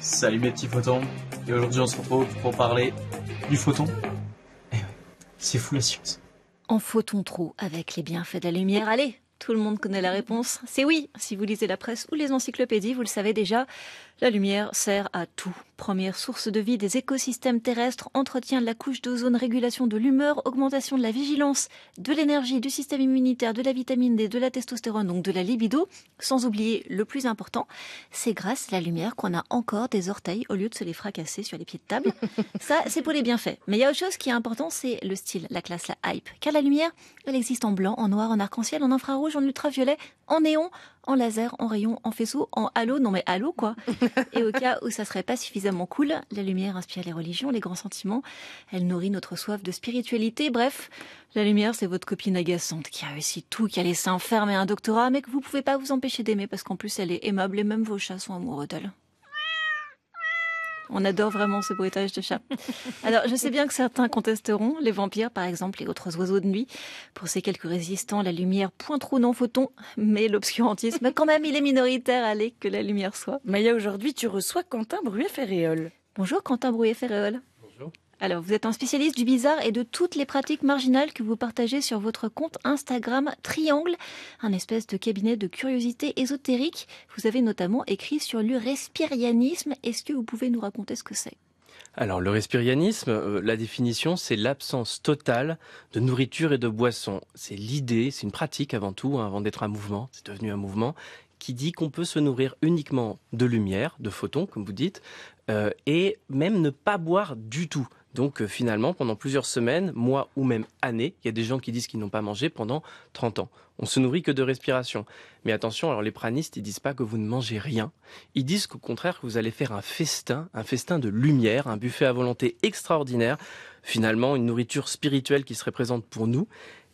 Salut mes petits photons, et aujourd'hui on se retrouve pour parler du photon. Eh ouais, c'est fou la suite. En photon trop avec les bienfaits de la lumière, allez, tout le monde connaît la réponse. C'est oui. Si vous lisez la presse ou les encyclopédies, vous le savez déjà. La lumière sert à tout. Première source de vie des écosystèmes terrestres, entretien de la couche d'ozone, régulation de l'humeur, augmentation de la vigilance, de l'énergie, du système immunitaire, de la vitamine D, de la testostérone, donc de la libido. Sans oublier le plus important, c'est grâce à la lumière qu'on a encore des orteils au lieu de se les fracasser sur les pieds de table. Ça, c'est pour les bienfaits. Mais il y a autre chose qui est important, c'est le style, la classe, la hype. Car la lumière, elle existe en blanc, en noir, en arc-en-ciel, en infrarouge en ultraviolet, en néon, en laser, en rayon, en faisceau, en halo, non mais halo quoi. Et au cas où ça serait pas suffisamment cool, la lumière inspire les religions, les grands sentiments, elle nourrit notre soif de spiritualité, bref, la lumière c'est votre copine agaçante qui a réussi tout, qui a laissé seins ferme un doctorat, mais que vous pouvez pas vous empêcher d'aimer parce qu'en plus elle est aimable et même vos chats sont amoureux d'elle. On adore vraiment ce bruitage de chat. Alors, je sais bien que certains contesteront, les vampires par exemple, et autres oiseaux de nuit. Pour ces quelques résistants, la lumière point trop non photon, mais l'obscurantisme, quand même, il est minoritaire, allez, que la lumière soit. Maya, aujourd'hui, tu reçois Quentin Bruet-Ferréol. Bonjour Quentin bruet ferréol alors, vous êtes un spécialiste du bizarre et de toutes les pratiques marginales que vous partagez sur votre compte Instagram Triangle, un espèce de cabinet de curiosité ésotérique. Vous avez notamment écrit sur le respirianisme. Est-ce que vous pouvez nous raconter ce que c'est alors le respirianisme, euh, la définition, c'est l'absence totale de nourriture et de boisson. C'est l'idée, c'est une pratique avant tout, hein, avant d'être un mouvement, c'est devenu un mouvement, qui dit qu'on peut se nourrir uniquement de lumière, de photons, comme vous dites, euh, et même ne pas boire du tout. Donc euh, finalement, pendant plusieurs semaines, mois ou même années, il y a des gens qui disent qu'ils n'ont pas mangé pendant 30 ans. On se nourrit que de respiration. Mais attention, alors les pranistes, ils disent pas que vous ne mangez rien. Ils disent qu'au contraire, que vous allez faire un festin, un festin de lumière, un buffet à volonté extraordinaire. Finalement, une nourriture spirituelle qui serait présente pour nous.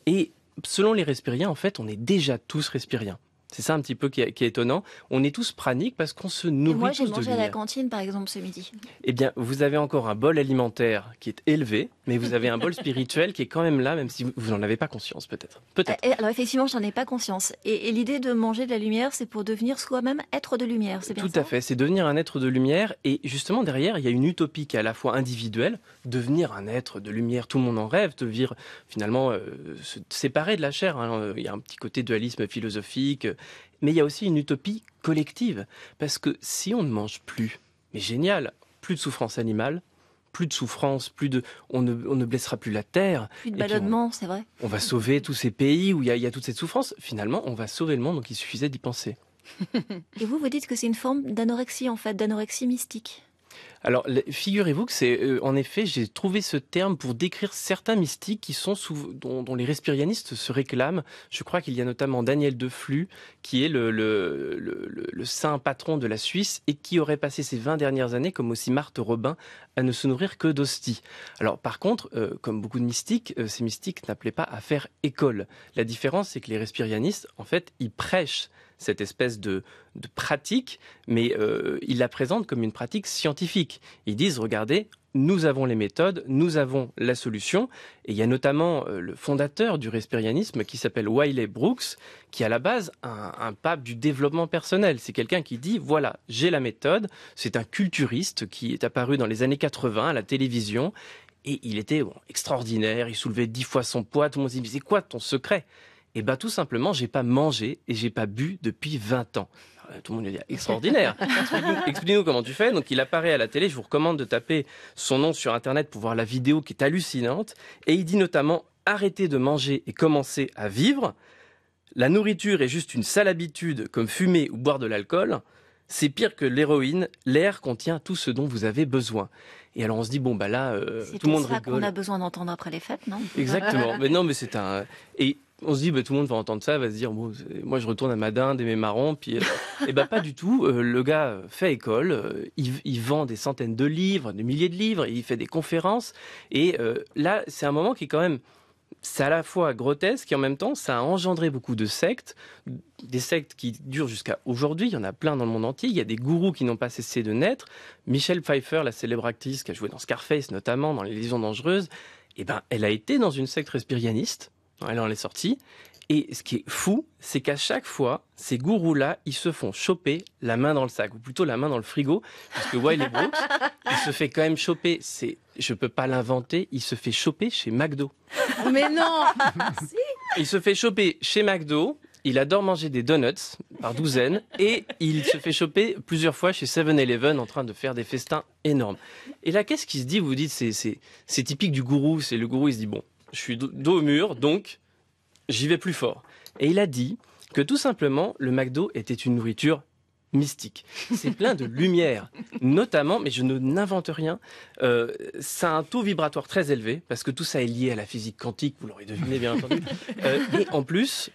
Et selon les respiriens, en fait, on est déjà tous respiriens. C'est ça un petit peu qui est, étonnant. On est tous praniques parce qu'on se nourrit tous de Moi, j'ai mangé à la cantine, par exemple, ce midi. Eh bien, vous avez encore un bol alimentaire qui est élevé, mais vous avez un bol spirituel qui est quand même là, même si vous n'en avez pas conscience, peut-être. Peut-être. Eh, eh, alors, effectivement, je n'en ai pas conscience. Et, l'idée de manger de la lumière, c'est pour devenir soi-même être de lumière, c'est bien Tout à fait. C'est devenir un être de lumière. Et justement, derrière, il y a une utopie qui est à la fois individuelle, devenir un être de lumière, tout le monde en rêve, vivre finalement euh, se séparer de la chair. Hein. Il y a un petit côté dualisme philosophique mais il y a aussi une utopie collective. Parce que si on ne mange plus, mais génial, plus de souffrance animale, plus de souffrance, plus de, on ne, on blessera plus la terre. Plus de ballonnement, c'est vrai. On va sauver tous ces pays où il y, a, il y, a toute cette souffrance. Finalement, on va sauver le monde, donc il suffisait d'y penser. Et vous, vous dites que c'est une forme d'anorexie, en fait, d'anorexie mystique. Alors, figurez-vous que c'est, euh, en effet, j'ai trouvé ce terme pour décrire certains mystiques qui sont dont, les respirianistes se réclament. Je crois qu'il y a notamment Daniel de Deflux, qui est le, saint patron de la Suisse et qui aurait passé ses 20 dernières années, comme aussi Marthe Robin, à ne se nourrir que d'hosties. Alors, par contre, euh, comme beaucoup de mystiques, euh, ces mystiques n'appelaient pas à faire école. La différence, c'est que les respirianistes, en fait, ils prêchent cette espèce de, pratique, mais euh, ils la présentent comme une pratique scientifique. Ils disent, regardez, nous avons les méthodes, nous avons la solution. Et il y a notamment euh, le fondateur du respirianisme qui s'appelle Wiley Brooks, qui est à la base un, pape du développement personnel. C'est quelqu'un qui dit, voilà, j'ai la méthode. C'est un culturiste qui est apparu dans les années 80 à la télévision. Et il était extraordinaire, il soulevait dix fois son poids, tout le monde se dit, c'est quoi ton secret et eh bien, tout simplement, j'ai pas mangé et j'ai pas bu depuis 20 ans. Ah tout le monde lui dit extraordinaire. Explique-nous comment tu fais. Donc, il apparaît à la télé. Je vous recommande de taper son nom sur Internet pour voir la vidéo qui est hallucinante. Et il dit notamment arrêtez de manger et commencez à vivre. La nourriture est juste une sale habitude comme fumer ou boire de l'alcool. C'est pire que l'héroïne, l'air contient tout ce dont vous avez besoin. Et alors on se dit bon bah là euh, tout le monde rigole. C'est ça qu'on a besoin d'entendre après les fêtes, non Exactement. mais non mais c'est un et on se dit, bah, tout le monde va entendre ça, va se dire, bon, moi je retourne à Madin, des et mes marrons, puis, et euh, eh ben pas du tout. Euh, le gars euh, fait école, il, vend des centaines de livres, des milliers de livres, il fait des conférences, et là, c'est un moment qui est quand même, c'est à la fois grotesque et en même temps, ça a engendré beaucoup de sectes, des sectes qui durent jusqu'à aujourd'hui. Il y en a plein dans le monde entier. Il y a des gourous qui n'ont pas cessé de naître. Michelle Pfeiffer, la célèbre actrice qui a joué dans Scarface notamment, dans Les Lisons Dangereuses, eh ben, elle a été dans une secte respirianiste elle en est sortie. Et ce qui est fou, c'est qu'à chaque fois, ces gourous-là, ils se font choper la main dans le sac, ou plutôt la main dans le frigo, parce que Wiley Brooks, il se fait quand même choper, c'est, je peux pas l'inventer, il se fait choper chez McDo. Mais non Il se fait choper chez McDo, il adore manger des donuts par douzaine, et il se fait choper plusieurs fois chez 7-Eleven en train de faire des festins énormes. Et là, qu'est-ce qu'il se dit Vous dites, c'est typique du gourou, c'est le gourou, il se dit, bon, je suis dos au mur, donc j'y vais plus fort. Et il a dit que tout simplement, le McDo était une nourriture mystique. C'est plein de lumière, notamment, mais je ne n'invente rien, euh, ça a un taux vibratoire très élevé, parce que tout ça est lié à la physique quantique, vous l'aurez deviné bien entendu. Euh, et en plus,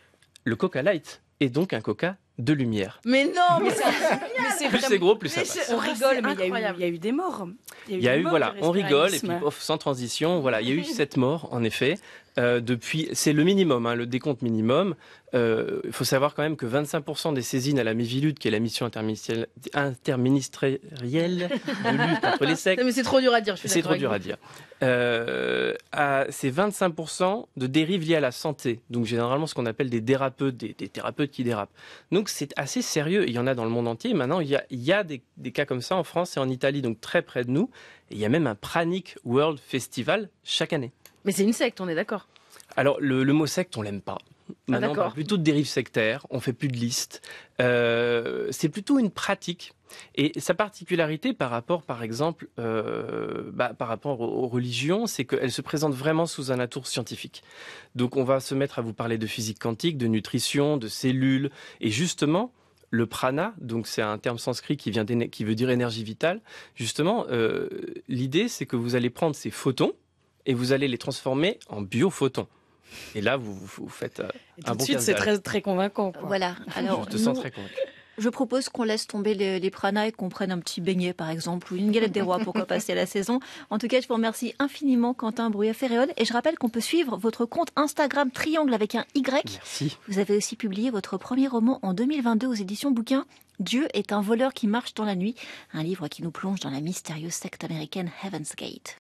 le Coca Light est donc un Coca de lumière. Mais non, mais c'est Plus c'est gros, plus ça passe. On rigole, mais il y, a eu des morts. Il y a eu, y a eu voilà, on rigole, et puis off, oh, sans transition, voilà, il y a eu cette mort, en effet, euh, depuis. C'est le minimum, hein, le décompte minimum. Euh, il faut savoir quand même que 25% des saisines à la Mivilude, qui est la mission interministérielle, de lutte contre les sexes Mais c'est trop dur à dire. C'est trop dur à dire. Euh, c'est 25% de dérives liées à la santé. Donc généralement ce qu'on appelle des thérapeutes, des, thérapeutes qui dérapent. Donc c'est assez sérieux. Il y en a dans le monde entier. Maintenant il y a, des, des cas comme ça en France et en Italie, donc très près de nous. Et il y a même un Pranic World Festival chaque année. Mais c'est une secte, on est d'accord Alors, le, mot secte, on l'aime pas. Ah, Maintenant, on parle plutôt de dérive sectaire, on fait plus de liste. Euh, c'est plutôt une pratique. Et sa particularité par rapport, par exemple, euh, bah, par rapport aux, religions, c'est qu'elle se présente vraiment sous un atour scientifique. Donc, on va se mettre à vous parler de physique quantique, de nutrition, de cellules. Et justement, le prana, donc c'est un terme sanscrit qui, vient qui veut dire énergie vitale. Justement, euh, l'idée, c'est que vous allez prendre ces photons, et vous allez les transformer en biophotons. Et là, vous, vous faites euh, tout de suite, c'est très, très convaincant. Voilà. Alors, je te sens très convaincu. Je propose qu'on laisse tomber les, prana et qu'on prenne un petit beignet, par exemple, ou une galette des rois, pourquoi passer la saison. En tout cas, je vous remercie infiniment, Quentin bruyère ferréol Et je rappelle qu'on peut suivre votre compte Instagram Triangle avec un Y. Merci. Vous avez aussi publié votre premier roman en 2022 aux éditions Bouquin. Dieu est un voleur qui marche dans la nuit, un livre qui nous plonge dans la mystérieuse secte américaine Heaven's Gate.